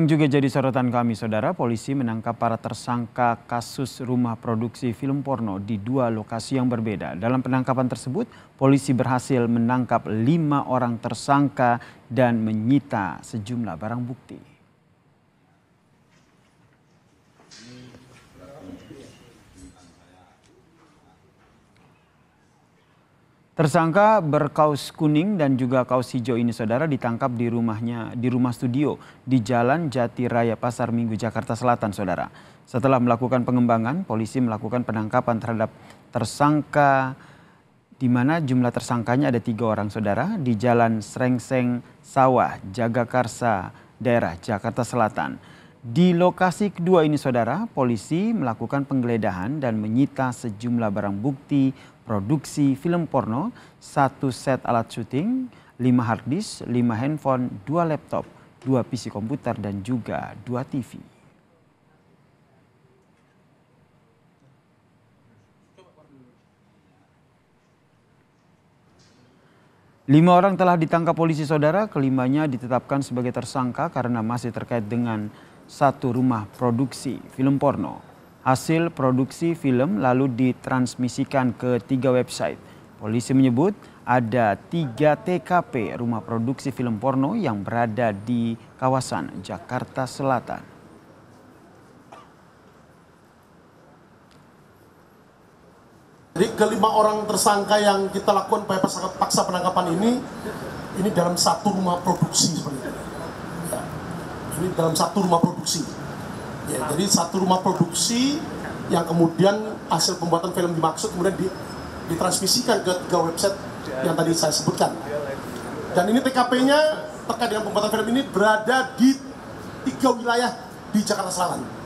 Yang juga jadi sorotan kami, saudara, polisi menangkap para tersangka kasus rumah produksi film porno di dua lokasi yang berbeda. Dalam penangkapan tersebut, polisi berhasil menangkap lima orang tersangka dan menyita sejumlah barang bukti. Tersangka berkaus kuning dan juga kaos hijau ini saudara ditangkap di rumahnya di rumah studio di Jalan Jati Raya Pasar Minggu Jakarta Selatan saudara. Setelah melakukan pengembangan, polisi melakukan penangkapan terhadap tersangka di mana jumlah tersangkanya ada tiga orang saudara di Jalan Srengseng Sawah Jagakarsa daerah Jakarta Selatan. Di lokasi kedua ini saudara, polisi melakukan penggeledahan dan menyita sejumlah barang bukti produksi film porno, satu set alat syuting, lima harddisk, lima handphone, dua laptop, dua PC komputer dan juga dua TV. Lima orang telah ditangkap polisi saudara, kelimanya ditetapkan sebagai tersangka karena masih terkait dengan satu rumah produksi film porno. Hasil produksi film lalu ditransmisikan ke tiga website. Polisi menyebut ada tiga TKP rumah produksi film porno yang berada di kawasan Jakarta Selatan. Jadi kelima orang tersangka yang kita lakukan paksa penangkapan ini, ini dalam satu rumah produksi seperti itu ini dalam satu rumah produksi. Ya, jadi satu rumah produksi yang kemudian hasil pembuatan film dimaksud kemudian di, ditransmisikan ke tiga website yang tadi saya sebutkan. Dan ini TKP-nya terkait dengan pembuatan film ini berada di tiga wilayah di Jakarta Selatan.